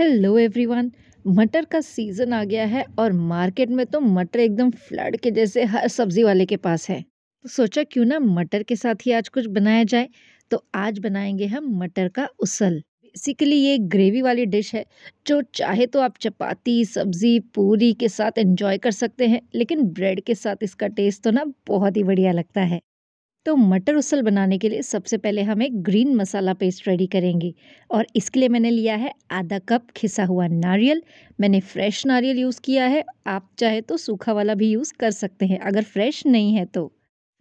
hello everyone मटर का season आ गया है और मार्केट में तो मटर एकदम फ्लड के जैसे हर सब्ज़ी वाले के पास है तो सोचा क्यों ना मटर के साथ ही आज कुछ बनाया जाए तो आज बनाएंगे हम मटर का उसल बेसिकली ये ग्रेवी वाली डिश है जो चाहे तो आप चपाती सब्ज़ी पूरी के साथ एंजॉय कर सकते हैं लेकिन ब्रेड के साथ इसका टेस्ट तो ना बहुत ही बढ़िया लगता है तो मटर उसल बनाने के लिए सबसे पहले हम एक ग्रीन मसाला पेस्ट रेडी करेंगे और इसके लिए मैंने लिया है आधा कप खिसा हुआ नारियल मैंने फ्रेश नारियल यूज़ किया है आप चाहे तो सूखा वाला भी यूज़ कर सकते हैं अगर फ्रेश नहीं है तो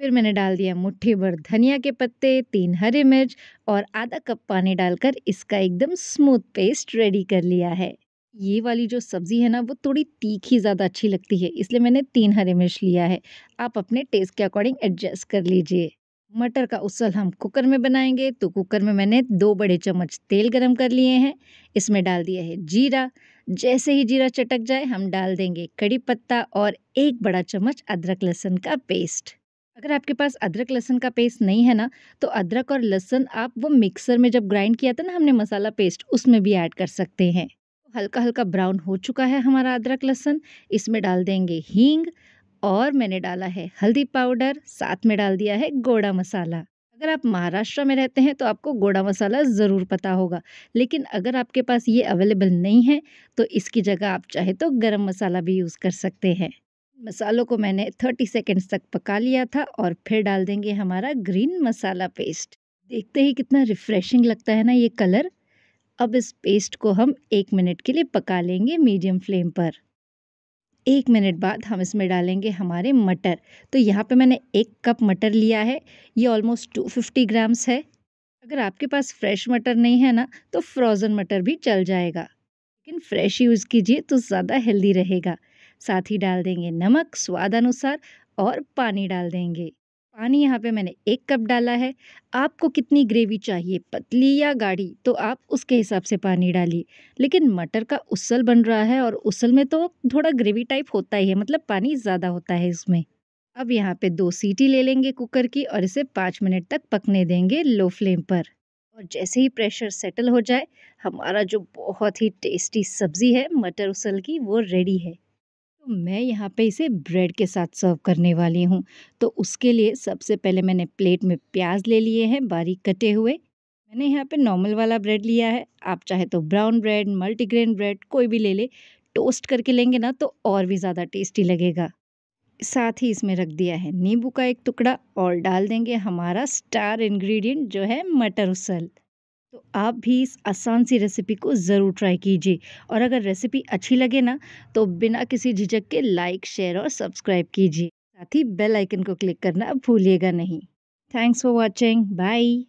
फिर मैंने डाल दिया मुट्ठी भर धनिया के पत्ते तीन हरे मिर्च और आधा कप पानी डालकर इसका एकदम स्मूथ पेस्ट रेडी कर लिया है ये वाली जो सब्ज़ी है ना वो थोड़ी तीखी ज़्यादा अच्छी लगती है इसलिए मैंने तीन हरे मिर्च लिया है आप अपने टेस्ट के अकॉर्डिंग एडजस्ट कर लीजिए मटर का उसल हम कुकर में बनाएंगे तो कुकर में मैंने दो बड़े चम्मच तेल गरम कर लिए हैं इसमें डाल दिया है जीरा जैसे ही जीरा चटक जाए हम डाल देंगे कड़ी पत्ता और एक बड़ा चम्मच अदरक लहसुन का पेस्ट अगर आपके पास अदरक लहसुन का पेस्ट नहीं है ना तो अदरक और लहसुन आप वो मिक्सर में जब ग्राइंड किया था ना हमने मसाला पेस्ट उसमें भी ऐड कर सकते हैं तो हल्का हल्का ब्राउन हो चुका है हमारा अदरक लहसुन इसमें डाल देंगे हींग और मैंने डाला है हल्दी पाउडर साथ में डाल दिया है गोड़ा मसाला अगर आप महाराष्ट्र में रहते हैं तो आपको गोड़ा मसाला ज़रूर पता होगा लेकिन अगर आपके पास ये अवेलेबल नहीं है तो इसकी जगह आप चाहे तो गरम मसाला भी यूज़ कर सकते हैं मसालों को मैंने 30 सेकेंड्स तक पका लिया था और फिर डाल देंगे हमारा ग्रीन मसाला पेस्ट देखते ही कितना रिफ़्रेशिंग लगता है ना ये कलर अब इस पेस्ट को हम एक मिनट के लिए पका लेंगे मीडियम फ्लेम पर एक मिनट बाद हम इसमें डालेंगे हमारे मटर तो यहाँ पे मैंने एक कप मटर लिया है ये ऑलमोस्ट टू फिफ्टी ग्राम्स है अगर आपके पास फ्रेश मटर नहीं है ना तो फ्रोज़न मटर भी चल जाएगा लेकिन फ्रेश यूज़ कीजिए तो ज़्यादा हेल्दी रहेगा साथ ही डाल देंगे नमक स्वाद अनुसार और पानी डाल देंगे पानी यहाँ पे मैंने एक कप डाला है आपको कितनी ग्रेवी चाहिए पतली या गाढ़ी तो आप उसके हिसाब से पानी डालिए लेकिन मटर का उसल बन रहा है और उसल में तो थोड़ा ग्रेवी टाइप होता ही है मतलब पानी ज़्यादा होता है इसमें अब यहाँ पे दो सीटी ले लेंगे कुकर की और इसे पाँच मिनट तक पकने देंगे लो फ्लेम पर और जैसे ही प्रेशर सेटल हो जाए हमारा जो बहुत ही टेस्टी सब्ज़ी है मटर उसल की वो रेडी है मैं यहाँ पे इसे ब्रेड के साथ सर्व करने वाली हूँ तो उसके लिए सबसे पहले मैंने प्लेट में प्याज ले लिए हैं बारीक कटे हुए मैंने यहाँ पे नॉर्मल वाला ब्रेड लिया है आप चाहे तो ब्राउन ब्रेड मल्टीग्रेन ब्रेड कोई भी ले ले टोस्ट करके लेंगे ना तो और भी ज़्यादा टेस्टी लगेगा साथ ही इसमें रख दिया है नींबू का एक टुकड़ा और डाल देंगे हमारा स्टार इन्ग्रीडियंट जो है मटर उसल तो आप भी इस आसान सी रेसिपी को ज़रूर ट्राई कीजिए और अगर रेसिपी अच्छी लगे ना तो बिना किसी झिझक के लाइक शेयर और सब्सक्राइब कीजिए साथ ही बेल आइकन को क्लिक करना भूलिएगा नहीं थैंक्स फॉर वॉचिंग बाय